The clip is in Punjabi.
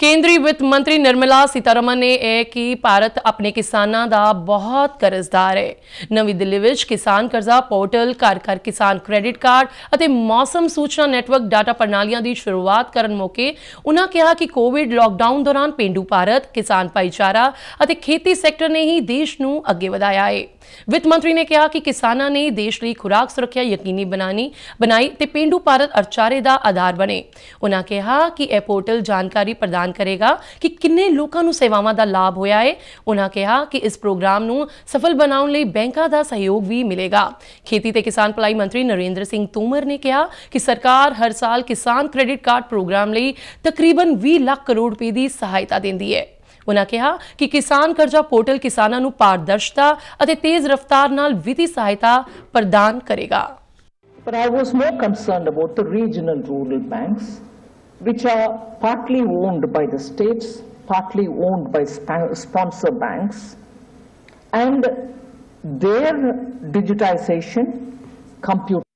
ਕੇਂਦਰੀ ਵਿੱਤ ਮੰਤਰੀ ਨਿਰਮਲਾ ਸੀਤਾਰਮਨ ਨੇ ਇਹ ਕਿ ਭਾਰਤ ਆਪਣੇ ਕਿਸਾਨਾਂ ਦਾ ਬਹੁਤ ਕਰਜ਼ਦਾਰ ਹੈ ਨਵੀਂ ਦਿੱਲੀ ਵਿੱਚ ਕਿਸਾਨ ਕਰਜ਼ਾ ਪੋਰਟਲ ਘਰ ਕਰ ਕਿਸਾਨ ਕ੍ਰੈਡਿਟ ਕਾਰਡ ਅਤੇ ਮੌਸਮ ਸੂਚਨਾ ਨੈਟਵਰਕ ਡਾਟਾ ਪ੍ਰਣਾਲੀਆਂ ਦੀ ਸ਼ੁਰੂਆਤ ਕਰਨ ਮੌਕੇ ਉਨ੍ਹਾਂ ਕਿਹਾ ਕਿ ਕੋਵਿਡ ਲਾਕਡਾਊਨ ਦੌਰਾਨ ਪਿੰਡੂ ਭਾਰਤ ਕਿਸਾਨ ਭਾਈਚਾਰਾ ਅਤੇ ਖੇਤੀ ਸੈਕਟਰ ਨੇ ਹੀ ਦੇਸ਼ ਨੂੰ ਅੱਗੇ ਵਧਾਇਆ ਹੈ ਵਿੱਤ ਮੰਤਰੀ ਨੇ ਕਿਹਾ ਕਿ ਕਿਸਾਨਾਂ ਨੇ ਦੇਸ਼ ਲਈ ਖੁਰਾਕ ਸੁਰੱਖਿਆ ਯਕੀਨੀ ਬਣਾਣੀ ਬਣਾਈ ਤੇ ਪਿੰਡੂ ਭਾਰਤ ਅਰਚਾਰੇ ਦਾ ਆਧਾਰ ਬਣੇ ਉਨ੍ਹਾਂ ਕਿਹਾ ਕਿ ਇਹ ਪੋਰਟਲ ਜਾਣਕਾਰੀ ਪ੍ਰਦਾਨ ਐਲਾਨ ਕਰੇਗਾ ਕਿ ਕਿੰਨੇ ਲੋਕਾਂ ਨੂੰ ਸੇਵਾਵਾਂ ਦਾ ਲਾਭ ਹੋਇਆ ਹੈ ਉਹਨਾਂ ਕਿਹਾ ਕਿ ਇਸ ਪ੍ਰੋਗਰਾਮ ਨੂੰ ਸਫਲ ਬਣਾਉਣ ਲਈ ਬੈਂਕਾਂ ਦਾ ਸਹਿਯੋਗ ਵੀ ਮਿਲੇਗਾ ਖੇਤੀ ਤੇ ਕਿਸਾਨ ਭਲਾਈ ਮੰਤਰੀ ਨਰਿੰਦਰ ਸਿੰਘ ਤੋਮਰ ਨੇ ਕਿਹਾ ਕਿ ਸਰਕਾਰ ਹਰ ਸਾਲ ਕਿਸਾਨ ਕ੍ਰੈਡਿਟ ਕਾਰਡ ਪ੍ਰੋਗਰਾਮ ਲਈ ਤਕਰੀਬਨ 20 ਲੱਖ ਕਰੋੜ ਰੁਪਏ ਦੀ ਸਹਾਇਤਾ ਦਿੰਦੀ ਹੈ ਉਨਾ ਕਿਹਾ ਕਿ ਕਿਸਾਨ ਕਰਜ਼ਾ ਪੋਰਟਲ ਕਿਸਾਨਾਂ ਨੂੰ ਪਾਰਦਰਸ਼ਤਾ ਅਤੇ ਤੇਜ਼ ਰਫ਼ਤਾਰ ਨਾਲ ਵਿੱਤੀ ਸਹਾਇਤਾ ਪ੍ਰਦਾਨ ਕਰੇਗਾ ਪਰ I was more concerned about the regional rural banks which are partly owned by the states, partly owned by sponsor banks, and their digitization, computer